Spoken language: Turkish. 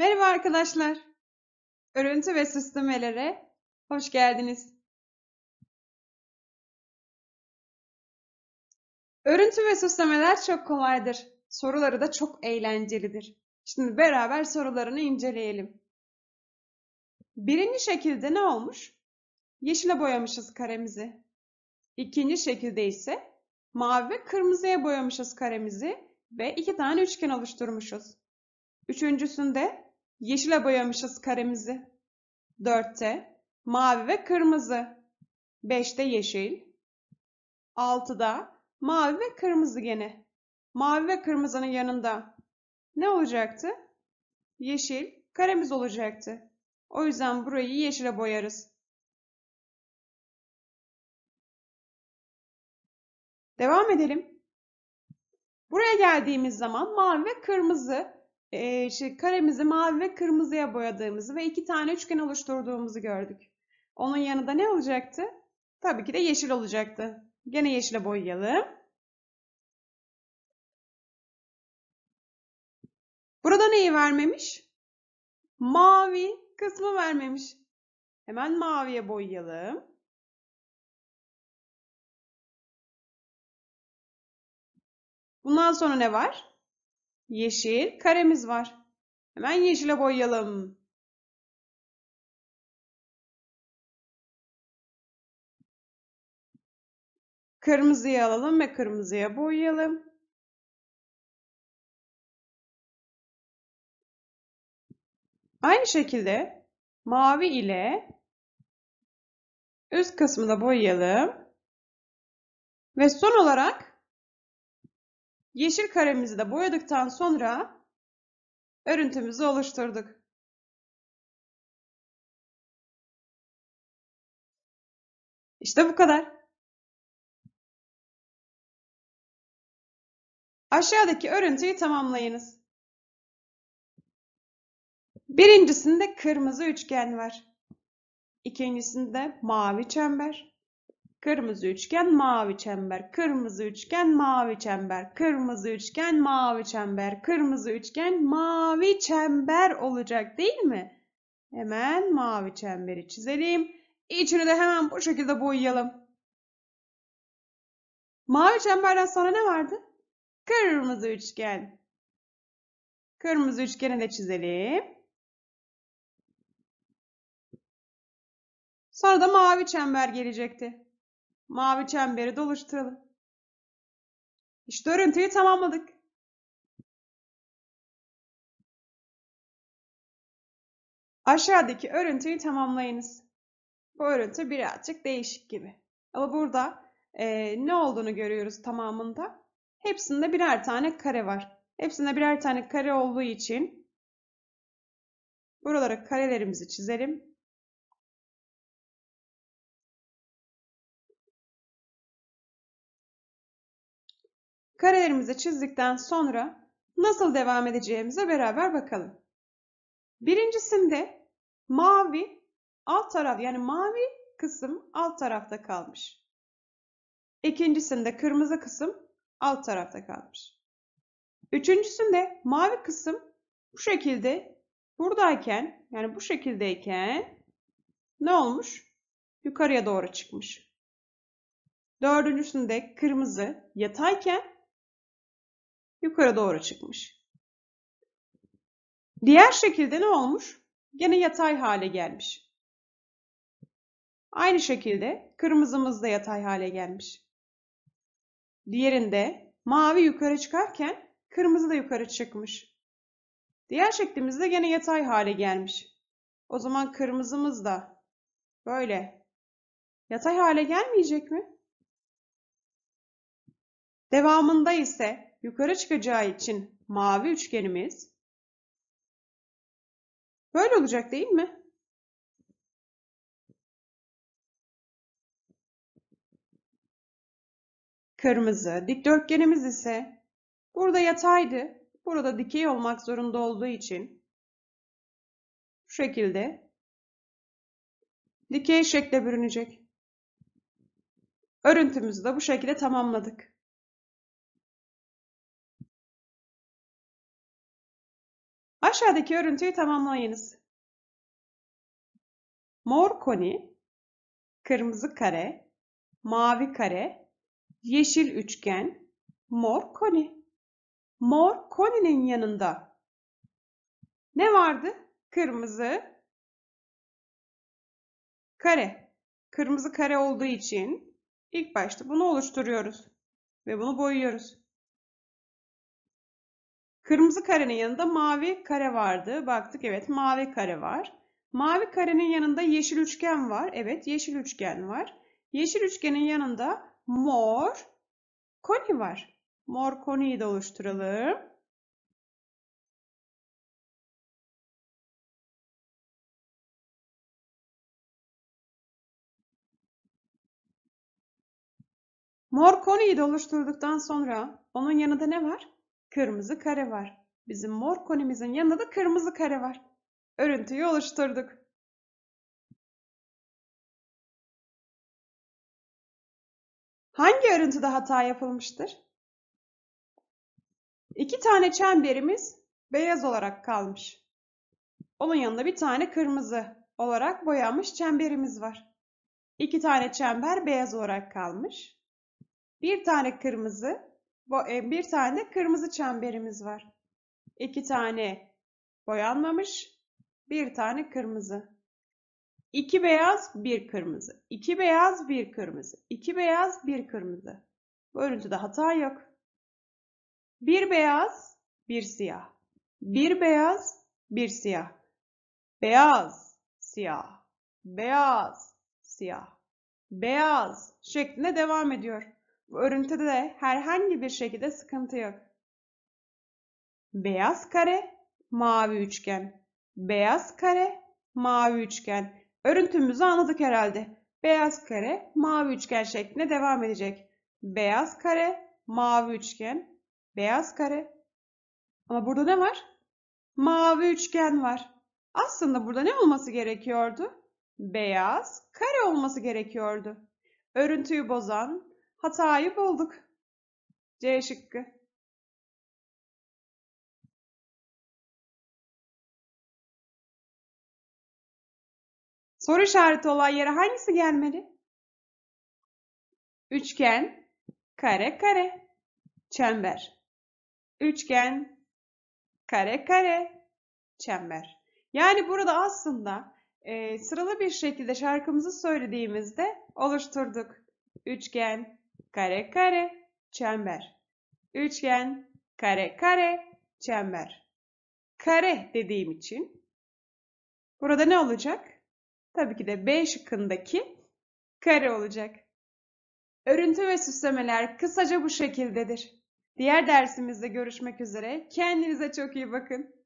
Merhaba arkadaşlar. Örüntü ve süslemelere hoş geldiniz. Örüntü ve süslemeler çok kolaydır. Soruları da çok eğlencelidir. Şimdi beraber sorularını inceleyelim. Birinci şekilde ne olmuş? Yeşile boyamışız karemizi. İkinci şekilde ise mavi ve kırmızıya boyamışız karemizi ve iki tane üçgen oluşturmuşuz. Üçüncüsünde Yeşile boyamışız karemizi. Dörtte mavi ve kırmızı. Beşte yeşil. Altıda mavi ve kırmızı gene. Mavi ve kırmızının yanında ne olacaktı? Yeşil karemiz olacaktı. O yüzden burayı yeşile boyarız. Devam edelim. Buraya geldiğimiz zaman mavi ve kırmızı e, şey, karemizi mavi ve kırmızıya boyadığımızı ve iki tane üçgen oluşturduğumuzu gördük. Onun yanında ne olacaktı? Tabii ki de yeşil olacaktı. Gene yeşile boyayalım. Burada neyi vermemiş? Mavi kısmı vermemiş. Hemen maviye boyayalım. Bundan sonra ne var? yeşil karemiz var. Hemen yeşile boyayalım. Kırmızıyı alalım ve kırmızıya boyayalım. Aynı şekilde mavi ile üst kısmı da boyayalım. Ve son olarak Yeşil karemizi de boyadıktan sonra örüntümüzü oluşturduk. İşte bu kadar. Aşağıdaki örüntüyü tamamlayınız. Birincisinde kırmızı üçgen var. İkincisinde mavi çember. Kırmızı üçgen, mavi çember. Kırmızı üçgen, mavi çember. Kırmızı üçgen, mavi çember. Kırmızı üçgen, mavi çember olacak değil mi? Hemen mavi çemberi çizelim. İçini de hemen bu şekilde boyayalım. Mavi çemberden sonra ne vardı? Kırmızı üçgen. Kırmızı üçgeni de çizelim. Sonra da mavi çember gelecekti. Mavi çemberi doluşturalım. İşte örüntüyü tamamladık. Aşağıdaki örüntüyü tamamlayınız. Bu örüntü birazcık değişik gibi. Ama burada e, ne olduğunu görüyoruz tamamında. Hepsinde birer tane kare var. Hepsinde birer tane kare olduğu için buralara karelerimizi çizelim. Karelerimizi çizdikten sonra nasıl devam edeceğimize beraber bakalım. Birincisinde mavi alt taraf yani mavi kısım alt tarafta kalmış. İkincisinde kırmızı kısım alt tarafta kalmış. Üçüncüsünde mavi kısım bu şekilde buradayken yani bu şekildeyken ne olmuş? Yukarıya doğru çıkmış. Dördüncüsünde kırmızı yatayken yukarı doğru çıkmış. Diğer şekilde ne olmuş? Gene yatay hale gelmiş. Aynı şekilde kırmızımız da yatay hale gelmiş. Diğerinde mavi yukarı çıkarken kırmızı da yukarı çıkmış. Diğer şeklimiz de gene yatay hale gelmiş. O zaman kırmızımız da böyle yatay hale gelmeyecek mi? Devamında ise yukarı çıkacağı için mavi üçgenimiz böyle olacak değil mi? Kırmızı dikdörtgenimiz ise burada yataydı, burada dikey olmak zorunda olduğu için bu şekilde dikey şekle bürünecek. Örüntümüzü de bu şekilde tamamladık. Aşağıdaki örüntüyü tamamlayınız. Mor koni, kırmızı kare, mavi kare, yeşil üçgen, mor koni. Mor koninin yanında ne vardı? Kırmızı kare. Kırmızı kare olduğu için ilk başta bunu oluşturuyoruz ve bunu boyuyoruz. Kırmızı karenin yanında mavi kare vardı. Baktık evet mavi kare var. Mavi karenin yanında yeşil üçgen var. Evet yeşil üçgen var. Yeşil üçgenin yanında mor koni var. Mor koniyi de oluşturalım. Mor koniyi de oluşturduktan sonra onun yanında ne var? kırmızı kare var. Bizim mor konimizin yanında da kırmızı kare var. Örüntüyü oluşturduk. Hangi örüntüde hata yapılmıştır? İki tane çemberimiz beyaz olarak kalmış. Onun yanında bir tane kırmızı olarak boyanmış çemberimiz var. İki tane çember beyaz olarak kalmış. Bir tane kırmızı, e, bir tane de kırmızı çemberimiz var. İki tane boyanmamış, bir tane kırmızı. İki beyaz, bir kırmızı. İki beyaz, bir kırmızı. İki beyaz, bir kırmızı. Bu örüntüde hata yok. Bir beyaz, bir siyah. Bir beyaz, bir siyah. Beyaz, siyah. Beyaz, siyah. Beyaz şeklinde devam ediyor. Örüntüde de herhangi bir şekilde sıkıntı yok. Beyaz kare, mavi üçgen. Beyaz kare, mavi üçgen. Örüntümüzü anladık herhalde. Beyaz kare, mavi üçgen şeklinde devam edecek. Beyaz kare, mavi üçgen. Beyaz kare. Ama burada ne var? Mavi üçgen var. Aslında burada ne olması gerekiyordu? Beyaz kare olması gerekiyordu. Örüntüyü bozan Hatayı bulduk. C şıkkı. Soru işareti olan yere hangisi gelmeli? Üçgen, kare kare, çember. Üçgen, kare kare, çember. Yani burada aslında e, sıralı bir şekilde şarkımızı söylediğimizde oluşturduk. Üçgen, kare kare çember. Üçgen kare kare çember. Kare dediğim için burada ne olacak? Tabii ki de B şıkkındaki kare olacak. Örüntü ve süslemeler kısaca bu şekildedir. Diğer dersimizde görüşmek üzere. Kendinize çok iyi bakın.